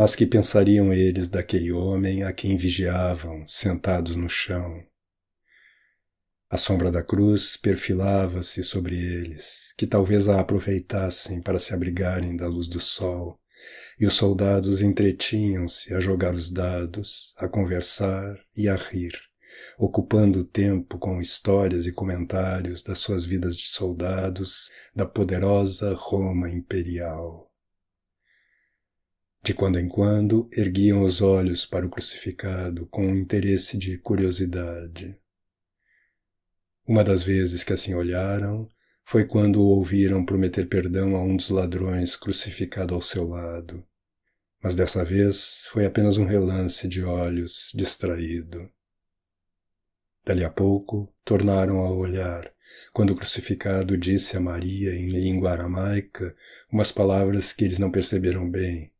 Mas que pensariam eles daquele homem a quem vigiavam, sentados no chão? A sombra da cruz perfilava-se sobre eles, que talvez a aproveitassem para se abrigarem da luz do sol, e os soldados entretinham-se a jogar os dados, a conversar e a rir, ocupando o tempo com histórias e comentários das suas vidas de soldados da poderosa Roma imperial. De quando em quando erguiam os olhos para o crucificado com um interesse de curiosidade. Uma das vezes que assim olharam foi quando o ouviram prometer perdão a um dos ladrões crucificado ao seu lado. Mas dessa vez foi apenas um relance de olhos distraído. Dali a pouco, tornaram a olhar, quando o crucificado disse a Maria, em língua aramaica, umas palavras que eles não perceberam bem,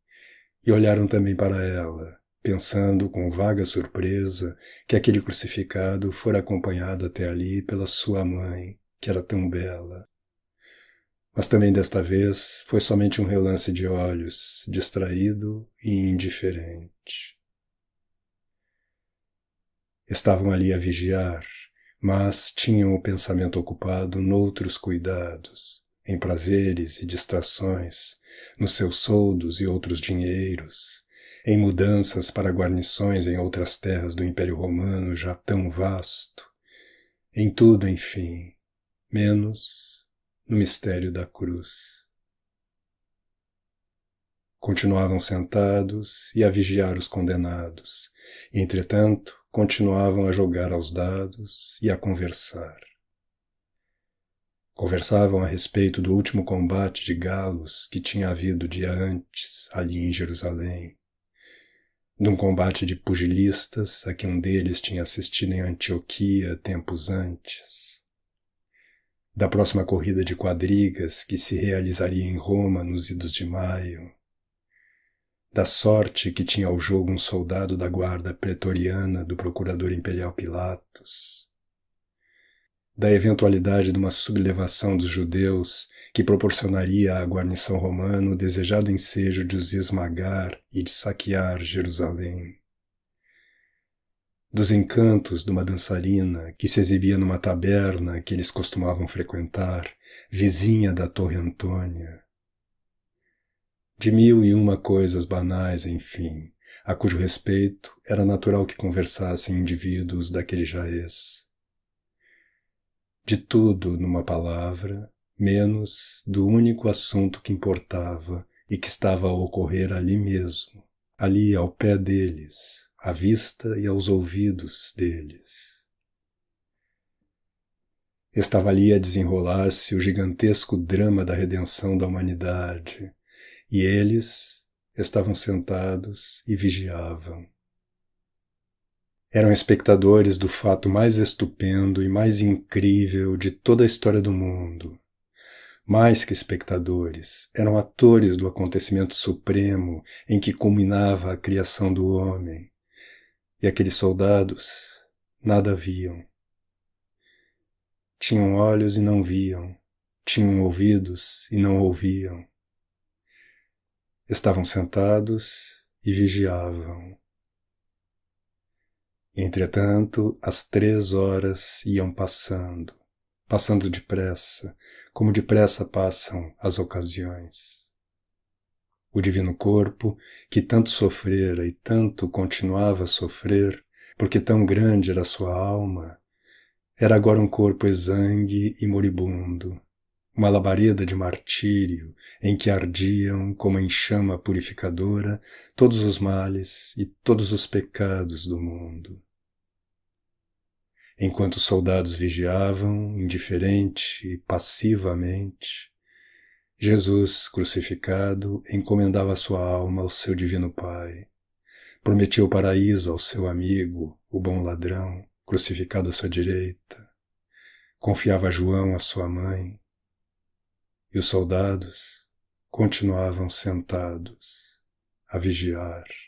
e olharam também para ela, pensando com vaga surpresa que aquele crucificado fora acompanhado até ali pela sua mãe, que era tão bela. Mas também desta vez foi somente um relance de olhos, distraído e indiferente. Estavam ali a vigiar, mas tinham o pensamento ocupado noutros cuidados, em prazeres e distrações, nos seus soldos e outros dinheiros, em mudanças para guarnições em outras terras do Império Romano já tão vasto, em tudo, enfim, menos no mistério da cruz. Continuavam sentados e a vigiar os condenados, e, entretanto, continuavam a jogar aos dados e a conversar. Conversavam a respeito do último combate de galos que tinha havido dia antes ali em Jerusalém, de um combate de pugilistas a que um deles tinha assistido em Antioquia tempos antes, da próxima corrida de quadrigas que se realizaria em Roma nos idos de maio, da sorte que tinha ao jogo um soldado da guarda pretoriana do procurador imperial Pilatos, da eventualidade de uma sublevação dos judeus que proporcionaria à guarnição romana o desejado ensejo de os esmagar e de saquear Jerusalém. Dos encantos de uma dançarina que se exibia numa taberna que eles costumavam frequentar, vizinha da Torre Antônia. De mil e uma coisas banais, enfim, a cujo respeito era natural que conversassem indivíduos daquele jaez de tudo numa palavra, menos do único assunto que importava e que estava a ocorrer ali mesmo, ali ao pé deles, à vista e aos ouvidos deles. Estava ali a desenrolar-se o gigantesco drama da redenção da humanidade, e eles estavam sentados e vigiavam eram espectadores do fato mais estupendo e mais incrível de toda a história do mundo. Mais que espectadores, eram atores do acontecimento supremo em que culminava a criação do homem. E aqueles soldados nada viam. Tinham olhos e não viam, tinham ouvidos e não ouviam. Estavam sentados e vigiavam. Entretanto, as três horas iam passando, passando depressa, como depressa passam as ocasiões. O divino corpo, que tanto sofrera e tanto continuava a sofrer, porque tão grande era sua alma, era agora um corpo exangue e moribundo, uma labareda de martírio em que ardiam, como em chama purificadora, todos os males e todos os pecados do mundo enquanto os soldados vigiavam, indiferente e passivamente, Jesus, crucificado, encomendava sua alma ao seu divino Pai. Prometia o paraíso ao seu amigo, o bom ladrão, crucificado à sua direita. Confiava a João à sua mãe. E os soldados continuavam sentados a vigiar.